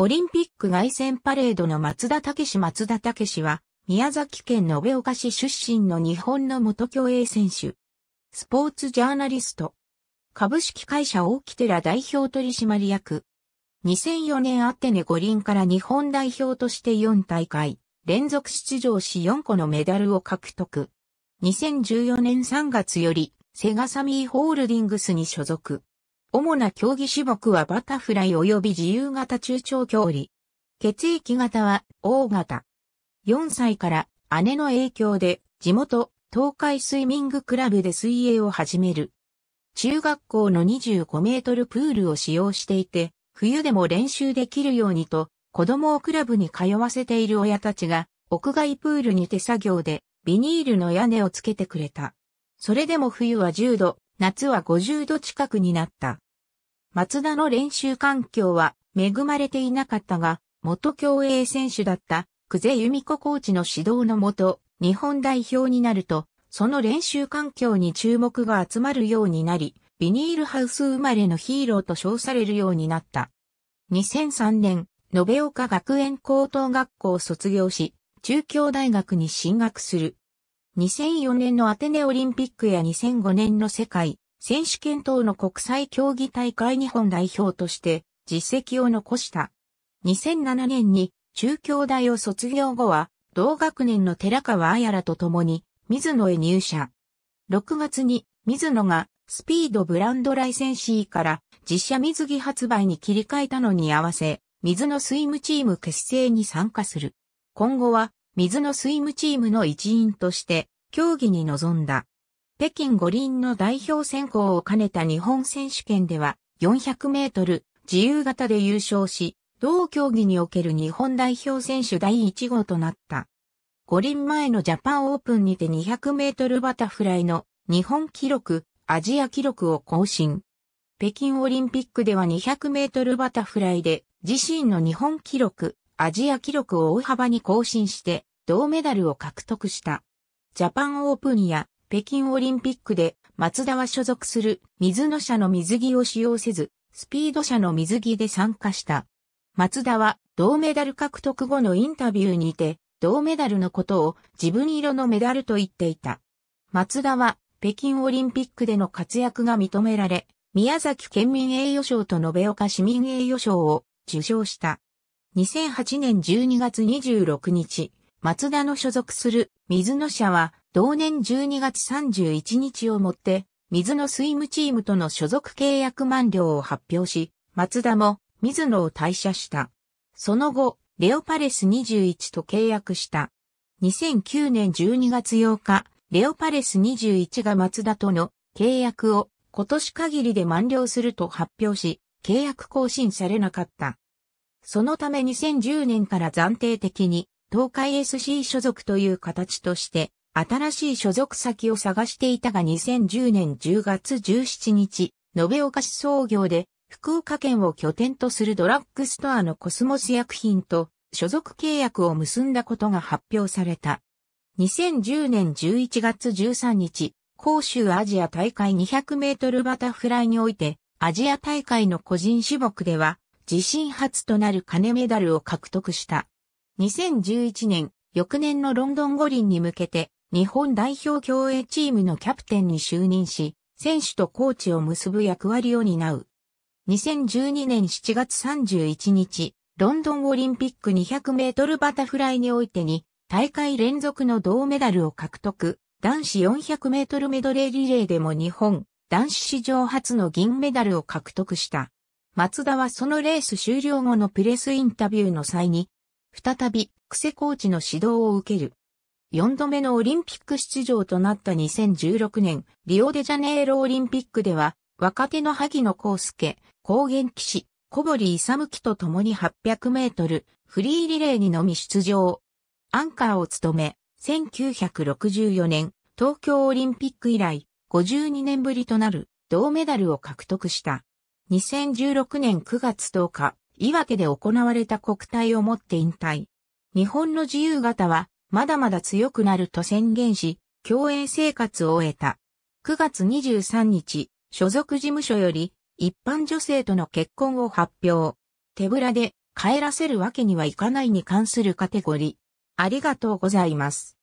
オリンピック外旋パレードの松田武史松田武史は、宮崎県延岡市出身の日本の元競泳選手。スポーツジャーナリスト。株式会社大木寺代表取締役。2004年アテネ五輪から日本代表として4大会、連続出場し4個のメダルを獲得。2014年3月より、セガサミーホールディングスに所属。主な競技種目はバタフライ及び自由型中長距離。血液型は O 型。4歳から姉の影響で地元東海スイミングクラブで水泳を始める。中学校の25メートルプールを使用していて、冬でも練習できるようにと、子供をクラブに通わせている親たちが、屋外プールに手作業でビニールの屋根をつけてくれた。それでも冬は10度、夏は50度近くになった。松田の練習環境は恵まれていなかったが、元競泳選手だった久世由美子コーチの指導のもと、日本代表になると、その練習環境に注目が集まるようになり、ビニールハウス生まれのヒーローと称されるようになった。2003年、延岡学園高等学校を卒業し、中京大学に進学する。2004年のアテネオリンピックや2005年の世界選手権等の国際競技大会日本代表として実績を残した。2007年に中京大を卒業後は同学年の寺川綾らと共に水野へ入社。6月に水野がスピードブランドライセンシーから実写水着発売に切り替えたのに合わせ、水野スイムチーム結成に参加する。今後は水のスイムチームの一員として競技に臨んだ。北京五輪の代表選考を兼ねた日本選手権では400メートル自由形で優勝し、同競技における日本代表選手第1号となった。五輪前のジャパンオープンにて200メートルバタフライの日本記録、アジア記録を更新。北京オリンピックでは200メートルバタフライで自身の日本記録、アジア記録を大幅に更新して銅メダルを獲得した。ジャパンオープンや北京オリンピックで松田は所属する水野社の水着を使用せず、スピード社の水着で参加した。松田は銅メダル獲得後のインタビューにて、銅メダルのことを自分色のメダルと言っていた。松田は北京オリンピックでの活躍が認められ、宮崎県民栄誉賞と延岡市民栄誉賞を受賞した。2008年12月26日、松田の所属する水野社は同年12月31日をもって水野スイムチームとの所属契約満了を発表し、松田も水野を退社した。その後、レオパレス21と契約した。2009年12月8日、レオパレス21が松田との契約を今年限りで満了すると発表し、契約更新されなかった。そのため2010年から暫定的に東海 SC 所属という形として、新しい所属先を探していたが2010年10月17日、延岡市創業で、福岡県を拠点とするドラッグストアのコスモス薬品と所属契約を結んだことが発表された。2010年11月13日、杭州アジア大会200メートルバタフライにおいて、アジア大会の個人種目では、自身初となる金メダルを獲得した。2011年、翌年のロンドン五輪に向けて、日本代表競泳チームのキャプテンに就任し、選手とコーチを結ぶ役割を担う。2012年7月31日、ロンドンオリンピック200メートルバタフライにおいてに、大会連続の銅メダルを獲得、男子400メートルメドレーリレーでも日本、男子史上初の銀メダルを獲得した。松田はそのレース終了後のプレスインタビューの際に、再び、クセコーチの指導を受ける。4度目のオリンピック出場となった2016年、リオデジャネイロオリンピックでは、若手の萩野公介、高原騎士、小堀勇樹と共に800メートル、フリーリレーにのみ出場。アンカーを務め、1964年、東京オリンピック以来、52年ぶりとなる銅メダルを獲得した。2016年9月10日、岩手で行われた国体をもって引退。日本の自由型は、まだまだ強くなると宣言し、競泳生活を終えた。9月23日、所属事務所より、一般女性との結婚を発表。手ぶらで帰らせるわけにはいかないに関するカテゴリー。ありがとうございます。